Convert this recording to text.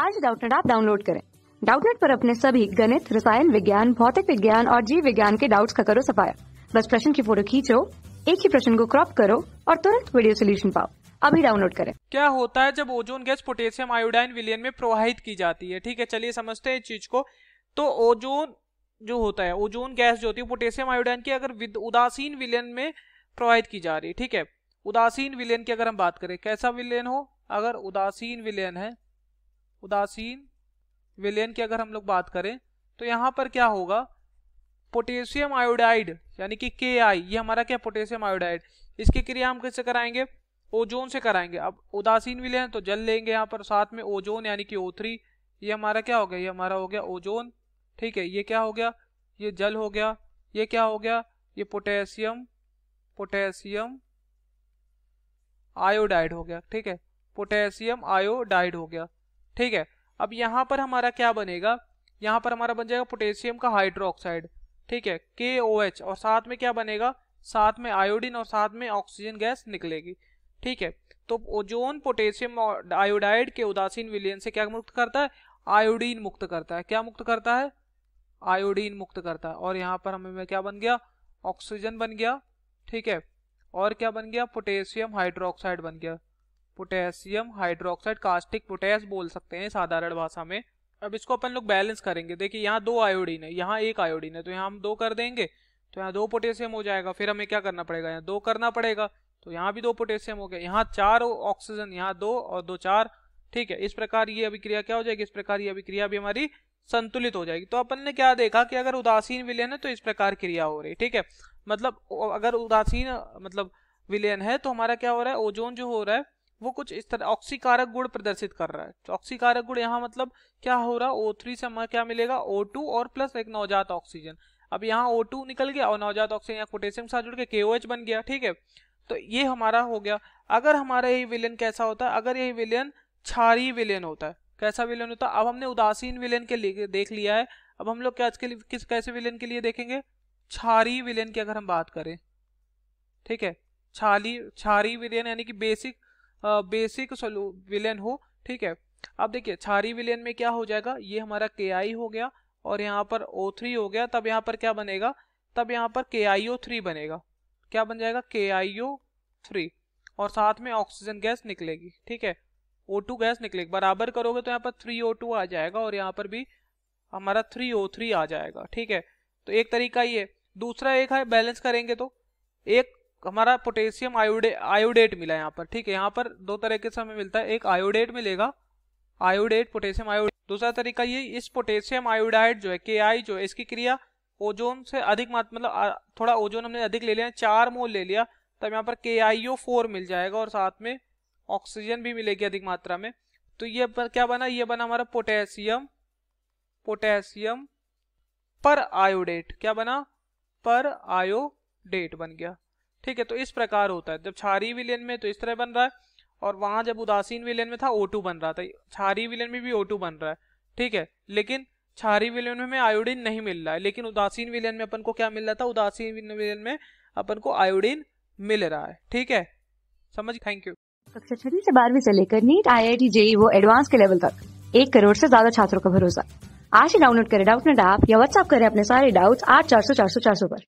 आज डाउटनेट आप डाउनलोड करें डाउटनेट पर अपने सभी गणित रसायन विज्ञान भौतिक विज्ञान और जीव विज्ञान के डाउट्स का करो सफाया बस प्रश्न की फोटो खींचो एक ही प्रश्न को क्रॉप करो और तुरंत वीडियो सोल्यूशन पाओ अभी डाउनलोड करें क्या होता है जब ओजोन गैस पोटेशियम आयोडाइन विलियन में प्रवाहित की जाती है ठीक है चलिए समझते हैं इस चीज को तो ओजोन जो होता है ओजोन गैस जो होती है पोटेशियम आयोडाइन की अगर उदासीन विलियन में प्रवाहित की जा रही है ठीक है उदासीन विलियन की अगर हम बात करें कैसा विलियन हो अगर उदासीन विलियन है उदासीन विलयन की अगर हम लोग बात करें तो यहाँ पर क्या होगा पोटेशियम आयोडाइड यानी कि के आई ये हमारा क्या पोटेशियम आयोडाइड इसकी क्रिया हम किससे कराएंगे ओजोन से कराएंगे अब उदासीन विलयन तो जल लेंगे यहाँ पर साथ में ओजोन यानी कि ओ थ्री ये हमारा क्या हो गया ये हमारा हो गया ओजोन ठीक है ये क्या हो गया ये जल हो गया ये क्या हो गया ये पोटेशियम पोटेशियम आयोडाइड हो गया ठीक है पोटेशियम आयोडाइड हो गया ठीक है अब यहाँ पर हमारा क्या बनेगा यहाँ पर हमारा बन जाएगा पोटेशियम का हाइड्रोक्साइड ठीक है के ओ एच और साथ में क्या बनेगा साथ में आयोडीन और साथ में ऑक्सीजन गैस निकलेगी ठीक है तो ओजोन पोटेशियम आयोडाइड के उदासीन विलयन से क्या मुक्त करता है आयोडीन मुक्त करता है क्या मुक्त करता है आयोडीन मुक्त करता है और यहाँ पर हमें क्या बन गया ऑक्सीजन बन गया ठीक है और क्या बन गया पोटेशियम हाइड्रोक्साइड बन गया पोटेशियम हाइड्रोक्साइड कास्टिक पोटेश बोल सकते हैं साधारण भाषा में अब इसको अपन लोग बैलेंस करेंगे देखिए यहाँ दो आयोडीन है यहाँ एक आयोडीन है तो यहाँ हम दो कर देंगे तो यहाँ दो पोटेशियम हो जाएगा फिर हमें क्या करना पड़ेगा यहाँ दो करना पड़ेगा तो यहाँ भी दो पोटेशियम हो गया यहाँ चार ऑक्सीजन यहाँ दो और दो चार ठीक है इस प्रकार ये अभिक्रिया क्या हो जाएगी इस प्रकार ये अभिक्रिया भी हमारी संतुलित हो जाएगी तो अपन ने क्या देखा कि अगर उदासीन विलयन है तो इस प्रकार क्रिया हो रही है ठीक है मतलब अगर उदासीन मतलब विलयन है तो हमारा क्या हो रहा है ओजोन जो हो रहा है वो कुछ इस तरह ऑक्सीकारक गुण प्रदर्शित कर रहा है तो ऑक्सीकारक गुण यहाँ मतलब क्या हो रहा ओ से हमें क्या मिलेगा ओ टू और प्लस एक नवजात ऑक्सीजन अब यहाँ ओ टू निकल गया और नवजात ऑक्सीजन या पोटेशियम के साथ जुड़ के के ओ बन गया ठीक है तो ये हमारा हो गया अगर हमारा यही विलियन कैसा होता है अगर यही विलियन छारी विलियन होता है कैसा विलियन होता है अब हमने उदासीन विलियन के लिए देख लिया है अब हम लोग क्या आज के लिए किस कैसे विलियन के लिए देखेंगे छारी विलियन की अगर हम बात करें ठीक है छाली छारी विलियन यानी कि बेसिक बेसिक सोलू विलेन हो ठीक है अब देखिए छारी विलेन में क्या हो जाएगा ये हमारा के आई हो गया और यहाँ पर ओ थ्री हो गया तब यहाँ पर क्या बनेगा तब यहाँ पर के आई ओ थ्री बनेगा क्या बन जाएगा के आई ओ थ्री और साथ में ऑक्सीजन गैस निकलेगी ठीक है ओ टू गैस निकलेगी बराबर करोगे तो यहाँ पर थ्री ओ टू आ जाएगा और यहाँ पर भी हमारा थ्री ओ थ्री आ जाएगा ठीक है तो एक तरीका ये दूसरा एक है बैलेंस करेंगे तो एक हमारा पोटेशियम आयोडे आयोडेट मिला यहाँ पर ठीक है यहाँ पर दो तरीके से हमें मिलता है एक आयोडेट मिलेगा आयोडेट पोटेशियम आयोडेट दूसरा तरीका ये इस पोटेशियम आयोडाइड जो है के आई जो है इसकी क्रिया ओजोन से अधिक मात्रा मतलब थोड़ा ओजोन हमने अधिक ले लिया चार मोल ले लिया तब यहाँ पर के आई ओ फोर मिल जाएगा और साथ में ऑक्सीजन भी मिलेगी अधिक मात्रा में तो ये क्या बना ये बना हमारा पोटेशियम पोटेशियम पर आयोडेट क्या बना पर आयोडेट बन गया ठीक है तो इस प्रकार होता है जब छारी विलयन में तो इस तरह बन रहा है और वहां जब उदासीन विलयन में था ओ बन रहा था छारी विलयन में भी ओ बन रहा है ठीक है लेकिन छारी विलयन में हमें आयोडीन नहीं मिल रहा है लेकिन उदासीन विलयन में अपन को क्या मिल रहा था उदासीन विलयन में अपन को आयोडीन मिल रहा है ठीक है समझ थैंक यू कक्षा छठी से बारहवीं से लेकर NEET I I T JEE वो एडवांस के लेवल तक एक करोड़ से ज्यादा छात्रों का भरोसा आज ही डाउनलोड करें डाउट नेट ऐप या व्हाट्सअप करें अपने सारे डाउट्स आठ चार सौ चार सौ चार सौ पर